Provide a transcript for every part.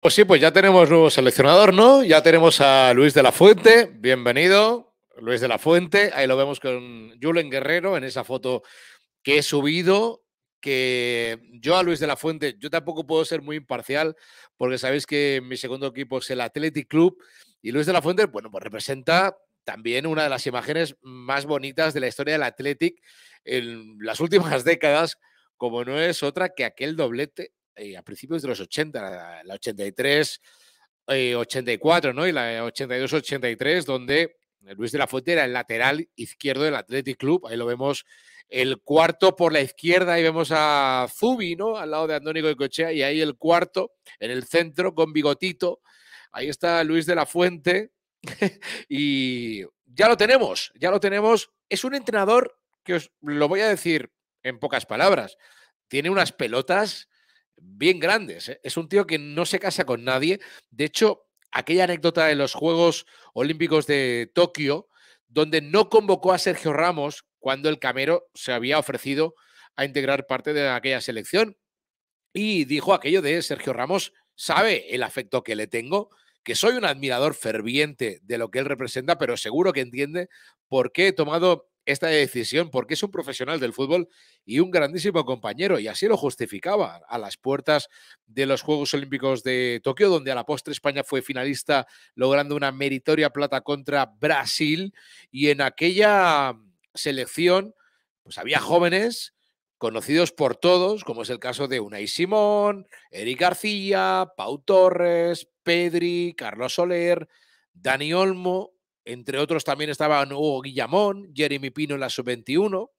Pues sí, pues ya tenemos nuevo seleccionador, ¿no? Ya tenemos a Luis de la Fuente, bienvenido, Luis de la Fuente. Ahí lo vemos con Julen Guerrero en esa foto que he subido, que yo a Luis de la Fuente, yo tampoco puedo ser muy imparcial, porque sabéis que mi segundo equipo es el Athletic Club y Luis de la Fuente, bueno, pues representa también una de las imágenes más bonitas de la historia del Athletic en las últimas décadas, como no es otra que aquel doblete eh, a principios de los 80, la, 83, 84, eh, ¿no? Y la 82-83, donde Luis de la Fuente era el lateral izquierdo del Athletic Club. Ahí lo vemos el cuarto por la izquierda y vemos a Zubi, ¿no? Al lado de Andónico de Cochea y ahí el cuarto en el centro con bigotito. Ahí está Luis de la Fuente y ya lo tenemos, ya lo tenemos. Es un entrenador que os lo voy a decir en pocas palabras. Tiene unas pelotas bien grandes. ¿eh? Es un tío que no se casa con nadie. De hecho, aquella anécdota de los Juegos Olímpicos de Tokio, donde no convocó a Sergio Ramos cuando el Camero se había ofrecido a integrar parte de aquella selección. Y dijo aquello de Sergio Ramos, sabe el afecto que le tengo, que soy un admirador ferviente de lo que él representa, pero seguro que entiende por qué he tomado esta decisión porque es un profesional del fútbol y un grandísimo compañero y así lo justificaba a las puertas de los Juegos Olímpicos de Tokio, donde a la postre España fue finalista logrando una meritoria plata contra Brasil y en aquella selección pues había jóvenes conocidos por todos, como es el caso de Unai Simón, Eric García, Pau Torres, Pedri, Carlos Soler, Dani Olmo, entre otros también estaban Hugo Guillamón, Jeremy Pino en la sub-21.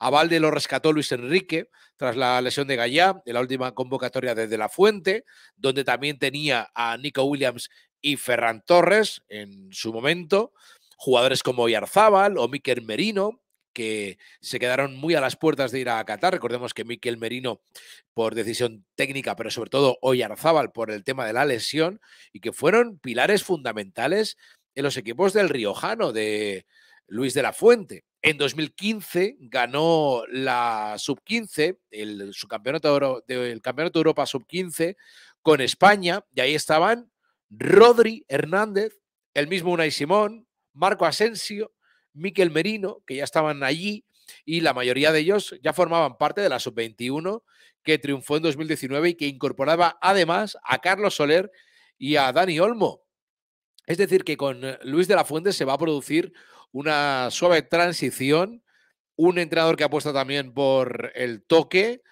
A Valde lo rescató Luis Enrique tras la lesión de Gallá en la última convocatoria desde La Fuente, donde también tenía a Nico Williams y Ferran Torres en su momento. Jugadores como Yarzábal o Miquel Merino, que se quedaron muy a las puertas de ir a Qatar. Recordemos que Miquel Merino por decisión técnica, pero sobre todo Oyarzábal por el tema de la lesión, y que fueron pilares fundamentales en los equipos del Riojano, de Luis de la Fuente. En 2015 ganó la sub-15, el, campeonato de, el Campeonato de Europa sub-15 con España, y ahí estaban Rodri Hernández, el mismo Unai Simón, Marco Asensio, Miquel Merino, que ya estaban allí, y la mayoría de ellos ya formaban parte de la sub-21 que triunfó en 2019 y que incorporaba además a Carlos Soler y a Dani Olmo. Es decir, que con eh, Luis de la Fuente se va a producir una suave transición, un entrenador que apuesta también por el toque,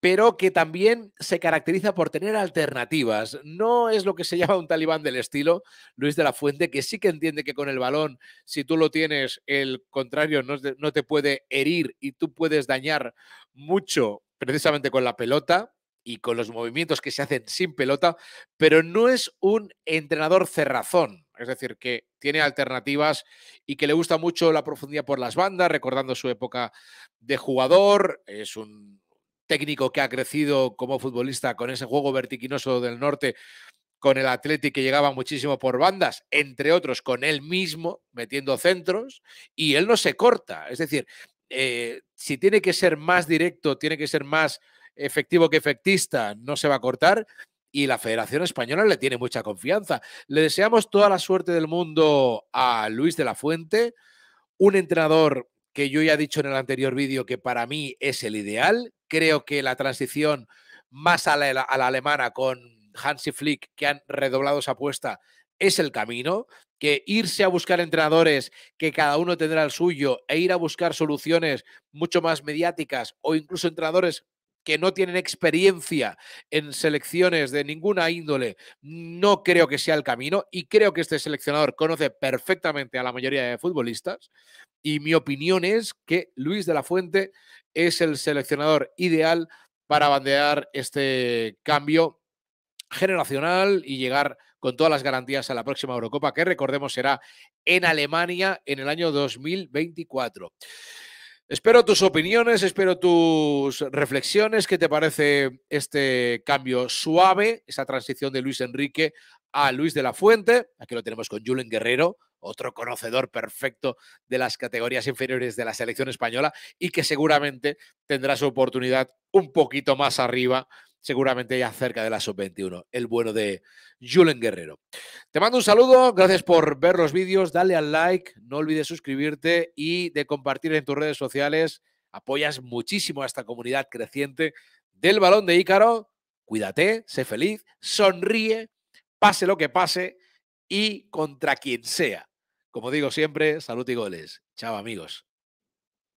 pero que también se caracteriza por tener alternativas. No es lo que se llama un talibán del estilo, Luis de la Fuente, que sí que entiende que con el balón, si tú lo tienes, el contrario no te, no te puede herir y tú puedes dañar mucho precisamente con la pelota y con los movimientos que se hacen sin pelota, pero no es un entrenador cerrazón, es decir, que tiene mm. alternativas y que le gusta mucho la profundidad por las bandas, recordando su época de jugador, es un técnico que ha crecido como futbolista con ese juego vertiginoso del norte con el Atlético que llegaba muchísimo por bandas, entre otros con él mismo metiendo centros, y él no se corta. Es decir, eh, si tiene que ser más directo, tiene que ser más efectivo que efectista no se va a cortar y la Federación Española le tiene mucha confianza. Le deseamos toda la suerte del mundo a Luis de la Fuente, un entrenador que yo ya he dicho en el anterior vídeo que para mí es el ideal. Creo que la transición más a la, alemana con Hansi Flick, que han redoblado esa apuesta, es el camino, que irse a buscar entrenadores que cada uno tendrá el suyo e ir a buscar soluciones mucho más mediáticas o incluso entrenadores que no tienen experiencia en selecciones de ninguna índole, no creo que sea el camino y creo que este seleccionador conoce perfectamente a la mayoría de futbolistas y mi opinión es que Luis de la Fuente es el seleccionador ideal para bandear este cambio generacional y llegar con todas las garantías a la próxima Eurocopa, que recordemos será en Alemania en el año 2024. Espero tus opiniones, espero tus reflexiones. ¿Qué te parece este cambio suave, esa transición de Luis Enrique a Luis de la Fuente? Aquí lo tenemos con Julen Guerrero, otro conocedor perfecto de las categorías inferiores de la selección española y que seguramente tendrá su oportunidad un poquito más arriba seguramente ya cerca de la sub-21, el bueno de Julen Guerrero. Te mando un saludo, gracias por ver los vídeos, dale al like, no olvides suscribirte y de compartir en tus redes sociales. Apoyas muchísimo a esta comunidad creciente del balón de Ícaro. Cuídate, sé feliz, sonríe, pase lo que pase y contra quien sea. Como digo siempre, salud y goles. Chao amigos.